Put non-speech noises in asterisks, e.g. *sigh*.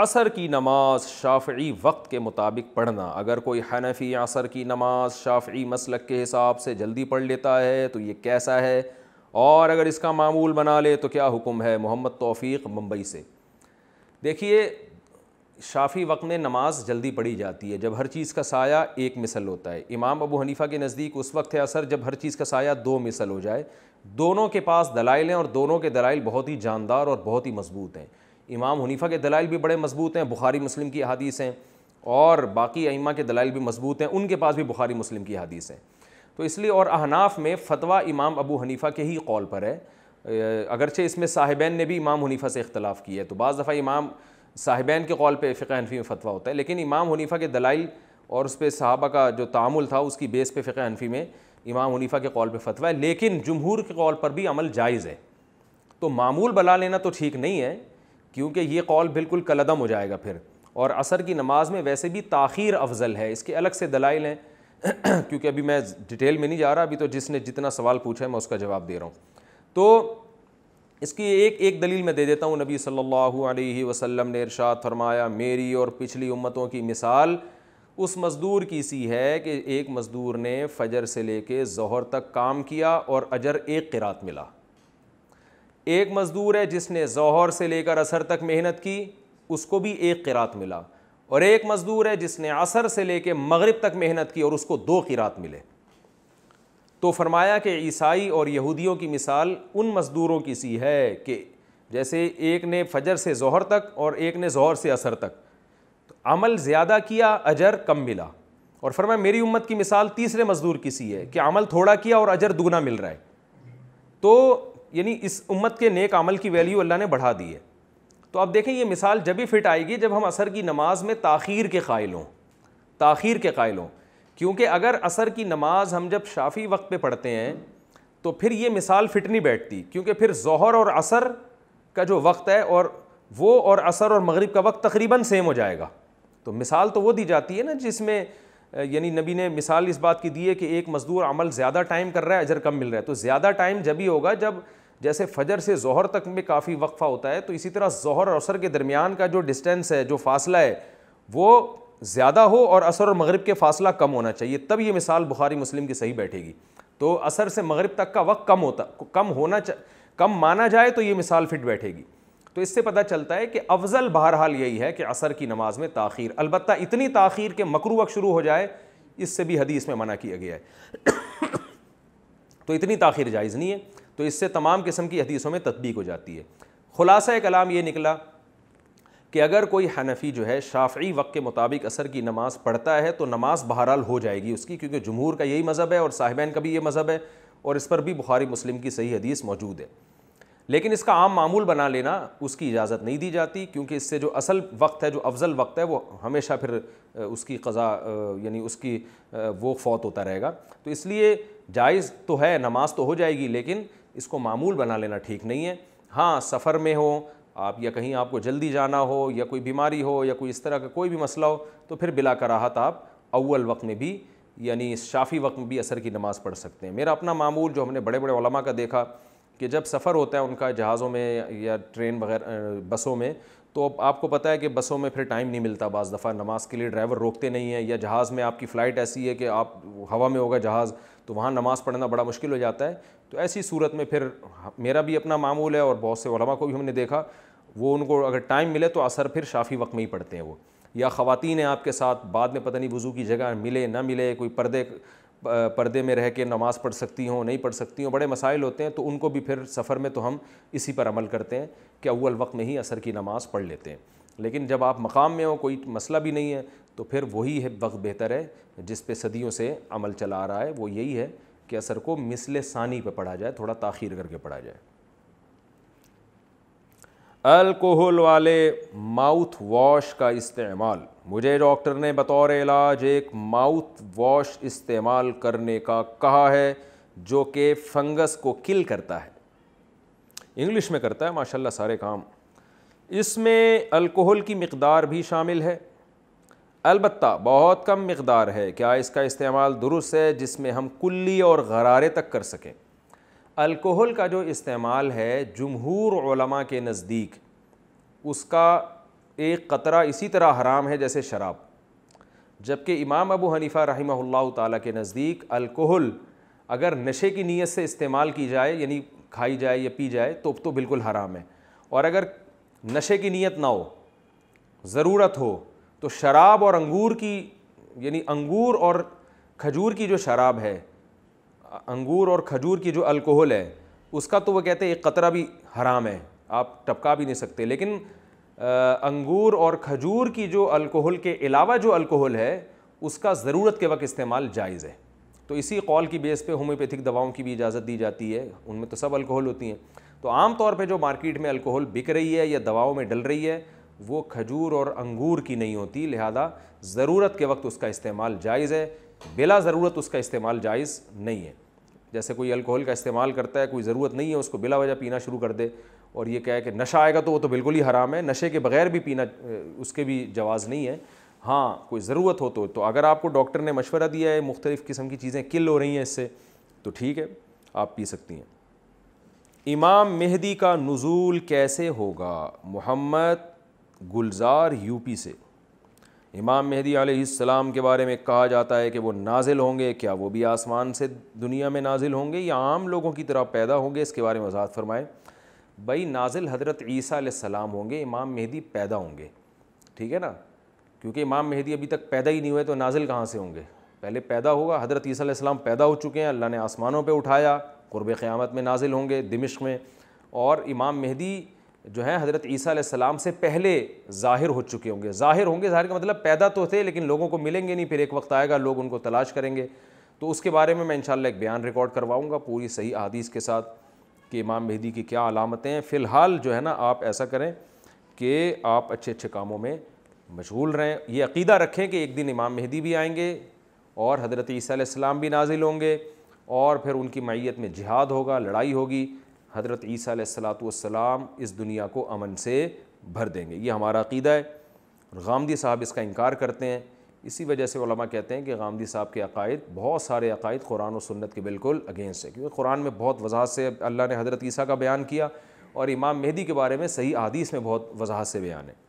असर की नमाज शाफ़ी वक्त के मुताबिक पढ़ना अगर कोई हनफी असर की नमाज शाफ़ी मसलक के हिसाब से जल्दी पढ़ लेता है तो ये कैसा है और अगर इसका मामूल बना ले तो क्या हुक्म है मोहम्मद तौफीक मुंबई से देखिए शाफ़ी वक्त में नमाज जल्दी पढ़ी जाती है जब हर चीज़ का साया एक मिसल होता है इमाम अबू हनीफ़ा के नज़दीक उस वक्त है असर जब हर चीज़ का साया दो मिसल हो जाए दोनों के पास दलाइल हैं और दोनों के दलाइल बहुत ही जानदार और बहुत ही मजबूत हैं इमाम हनीफा के दलाइल भी बड़े मजबूत हैं बुखारी मुस्लिम की अदीस हैं और बाकी अइमा के दलाइल भी मजबूत हैं उनके पास भी बुखारी मुस्लिम की हदीस हैं तो इसलिए और अहनाफ में फतवा इमाम अबू हनीफ़ा के ही कौल पर है अगरचे इसमें साहिबैन ने भी इमाम हनीफा से इख्तलाफ किया है तो बाज़ दफ़ा इमाम साहिबैन के कौल पर फ़िका हनफी में फतवा होता है लेकिन इमाम हनीफा के दलाइल और उस पर साहबा का जो तामुल था उसकी बेस पर फ़िका हनफी में इमाम हनीफा के कौल पर फतवा है लेकिन जमहूर के कॉल पर भी अमल जायज़ है तो मामूल बला लेना तो ठीक नहीं है क्योंकि ये कौल बिल्कुल कलदम हो जाएगा फिर और असर की नमाज में वैसे भी ताखीर अफजल है इसके अलग से दलाइल हैं *clears throat* क्योंकि अभी मैं डिटेल में नहीं जा रहा अभी तो जिसने जितना सवाल पूछा है मैं उसका जवाब दे रहा हूँ तो इसकी एक एक दलील मैं दे देता हूँ नबी सल्लल्लाहु अलैहि वसल्लम ने इरशाद फरमाया मेरी और पिछली उम्मतों की मिसाल उस मज़दूर की सी है कि एक मज़दूर ने फजर से लेके जहर तक काम किया और अजर एक किरात मिला एक मज़दूर है जिसने जौहर से लेकर असर तक मेहनत की उसको भी एक किरात मिला और एक मज़दूर है जिसने असर से लेकर मगरब तक मेहनत की और उसको दो किरात मिले तो फरमाया कि ईसाई और यहूदियों की मिसाल उन मज़दूरों की सी है कि जैसे एक ने फजर से जहर तक और एक ने जहर से असर तक तो अमल ज़्यादा किया अजर कम मिला और फरमाया मेरी उम्मत की मिसाल तीसरे मज़दूर की सी है कि अमल थोड़ा किया और अजर दुगना मिल रहा है तो यानी इस उम्मत के नेक अमल की वैल्यू अल्लाह ने बढ़ा दी है तो आप देखें ये मिसाल जब भी फिट आएगी जब हम असर की नमाज में ताखीर के कायल हों ताखीर के कायल हों क्योंकि अगर असर की नमाज हम जब शाफी वक्त पर पढ़ते हैं तो फिर ये मिसाल फिट नहीं बैठती क्योंकि फिर जहर और असर का जो वक्त है और वो और असर और मग़रब का वक्त तकरीबन सेम हो जाएगा तो मिसाल तो वो दी जाती है ना जिसमें यानी नबी ने मिसाल इस बात की दी है कि एक मज़दूर अमल ज़्यादा टाइम कर रहा है अजर कम मिल रहा है तो ज़्यादा टाइम जब ही होगा जब जैसे फजर से जहर तक में काफ़ी वक्फ़ा होता है तो इसी तरह जहर और असर के दरमियान का जो डिस्टेंस है जो फासला है वो ज़्यादा हो और असर और मगरब के फासला कम होना चाहिए तब ये मिसाल बुखारी मुस्लिम की सही बैठेगी तो असर से मगरब तक का वक्त कम होता कम होना कम माना जाए तो ये मिसाल फिट बैठेगी तो इससे पता चलता है कि अफजल बहर हाल यही है कि असर की नमाज में ताखीर अलबत् इतनी ताखीर के मकर वक्त शुरू हो जाए इससे भी हदीस में मना किया गया है *coughs* तो इतनी ताखीर जायज़ नहीं है तो इससे तमाम किस्म की हदीसों में तदबीक हो जाती है ख़ुलासा कलाम ये निकला कि अगर कोई हनफी जो है शाफ़ी वक्त के मुताबिक असर की नमाज़ पढ़ता है तो नमाज़ बहरहाल हो जाएगी उसकी क्योंकि जमहूर का यही मज़हब है और साहिबान का भी ये मज़हब है और इस पर भी बुखारी मुस्लिम की सही हदीस मौजूद है लेकिन इसका आम मामूल बना लेना उसकी इजाज़त नहीं दी जाती क्योंकि इससे जो असल वक्त है जो अफजल वक्त है वो हमेशा फिर उसकी कज़ा यानी उसकी वो फौत होता रहेगा तो इसलिए जायज़ तो है नमाज तो हो जाएगी लेकिन इसको मामूल बना लेना ठीक नहीं है हाँ सफ़र में हो आप या कहीं आपको जल्दी जाना हो या कोई बीमारी हो या कोई इस तरह का कोई भी मसला हो तो फिर बिला कर राहत आप अव्वल वक्त में भी यानी शाफी वक्त में भी असर की नमाज़ पढ़ सकते हैं मेरा अपना मामूल जो हमने बड़े बड़े का देखा कि जब सफ़र होता है उनका जहाज़ों में या ट्रेन वगैरह बसों में तो आपको पता है कि बसों में फिर टाइम नहीं मिलता बज़ दफ़ा नमाज़ के लिए ड्राइवर रोकते नहीं हैं या जहाज़ में आपकी फ़्लाइट ऐसी है कि आप हवा में होगा जहाज़ तो वहाँ नमाज़ पढ़ना बड़ा मुश्किल हो जाता है तो ऐसी सूरत में फिर मेरा भी अपना मामूल है और बहुत से वलमा को भी हमने देखा वो उनको अगर टाइम मिले तो असर फिर शाफी वक्त में ही पढ़ते हैं वो या ख़वान हैं आपके साथ बाद में पता नहीं वज़ू की जगह मिले ना मिले कोई पर्दे पर्दे में रह के नमाज़ पढ़ सकती हों नहीं पढ़ सकती हों बड़े मसाइल होते हैं तो उनको भी फिर सफ़र में तो हम इसी पर अमल करते हैं कि अव्वल वक्त में ही असर की नमाज़ पढ़ लेते हैं लेकिन जब आप मकाम में हो कोई मसला भी नहीं है तो फिर वही है वक्त बेहतर है जिस पे सदियों से अमल चला आ रहा है वो यही है कि असर को मिसल सानी पर पढ़ा जाए थोड़ा ताखिर करके पढ़ा जाए अल्कोहल वाले माउथ वॉश का इस्तेमाल मुझे डॉक्टर ने बतौर इलाज एक माउथ वॉश इस्तेमाल करने का कहा है जो कि फंगस को किल करता है इंग्लिश में करता है माशाल्लाह सारे काम इसमें अल्कोहल की मकदार भी शामिल है अलबत् बहुत कम मकदार है क्या इसका इस्तेमाल दुरुस्त है जिसमें हम कुल्ली और गरारे तक कर सकें अल्कोहल का जो इस्तेमाल है जमहूर के नज़दीक उसका एक कतरा इसी तरह हराम है जैसे शराब जबकि इमाम अबू हनीफ़ा रहीमल्ला ताली के नज़दीक अल्कोहल अगर नशे की नीयत से इस्तेमाल की जाए यानी खाई जाए या पी जाए तो तो बिल्कुल हराम है और अगर नशे की नीयत ना हो ज़रूरत हो तो शराब और अंगूर की यानी अंगूर और खजूर की जो शराब है अंगूर और खजूर की जो अल्कोहल है उसका तो वह कहते हैं एक कतरा भी हराम है आप टपका भी नहीं सकते लेकिन अंगूर और खजूर की जो अल्कोहल के अलावा जो अल्कोहल है उसका ज़रूरत के वक्त इस्तेमाल जायज़ है तो इसी कौल की बेस पे होम्योपैथिक दवाओं की भी इजाज़त दी जाती है उनमें तो सब अल्कोहल होती हैं तो आम तौर पे जो मार्केट में अल्कोहल बिक रही है या दवाओं में डल रही है वो खजूर और अंगूर की नहीं होती लिहाजा ज़रूरत के वक्त उसका इस्तेमाल जायज़ है बिला ज़रूरत उसका इस्तेमाल जायज़ नहीं है जैसे कोई अल्कोहल का इस्तेमाल करता है कोई ज़रूरत नहीं है उसको बिला वजह पीना शुरू कर दे और ये कहे कि नशा आएगा तो वो तो बिल्कुल ही हराम है नशे के बगैर भी पीना उसके भी जवाज़ नहीं है हाँ कोई ज़रूरत हो तो तो अगर आपको डॉक्टर ने मशवरा दिया है मुख्तलिफ़ किस्म की चीज़ें किल हो रही हैं इससे तो ठीक है आप पी सकती हैं इमाम मेहदी का नज़ूल कैसे होगा मोहम्मद गुलजार यूपी से इमाम मेहदी आलाम के बारे में कहा जाता है कि वो नाजिल होंगे क्या वो भी आसमान से दुनिया में नाजिल होंगे या आम लोगों की तरह पैदा होंगे इसके बारे में वजात फरमाएँ भई नाजिल हज़रत ईसा सलाम होंगे इमाम मेहदी पैदा होंगे ठीक है ना क्योंकि इमाम मेहदी अभी तक पैदा ही नहीं हुए तो नाजिल कहाँ से होंगे पहले पैदा होगा हज़रत ईसीम पैदा हो चुके हैं अल्लाह ने आसमानों पर उठाया क़ुरब क़्यामत में नाजिल होंगे दमिश्क में और इमाम मेहदी जो हैं हज़रत ईसा सलाम से पहले ज़ाहिर हो चुके होंगे ज़ाहिर होंगे ज़ाहिर का मतलब पैदा तो थे लेकिन लोगों को मिलेंगे नहीं फिर एक वक्त आएगा लोग उनको तलाश करेंगे तो उसके बारे में मैं शाला एक बयान रिकॉर्ड करवाऊँगा पूरी सही अदीस के साथ कि इमाम मेहदी की क्या अलामतें हैं फ़िलहाल जो है ना आप ऐसा करें कि आप अच्छे अच्छे कामों में मशगूल रहें ये अकीदा रखें कि एक दिन इमाम मेहदी भी आएंगे और हज़रत सलाम भी नाजिल होंगे और फिर उनकी मैत में जिहाद होगा लड़ाई होगी हज़रत ईसी सलाम इस दुनिया को अमन से भर देंगे ये हमारा अकीदा है गामदी साहब इसका इनकार करते हैं इसी वजह से वलमा कहते हैं कि गामदी साहब के अकायद बहुत सारे अकायद कुरान और सुन्नत के बिल्कुल अगेंस्ट है क्योंकि कुरान में बहुत वजाहत से अल्लाह ने हज़रत ईसा का बयान किया और इमाम मेहदी के बारे में सही अदीस में बहुत वजाहत से बयान है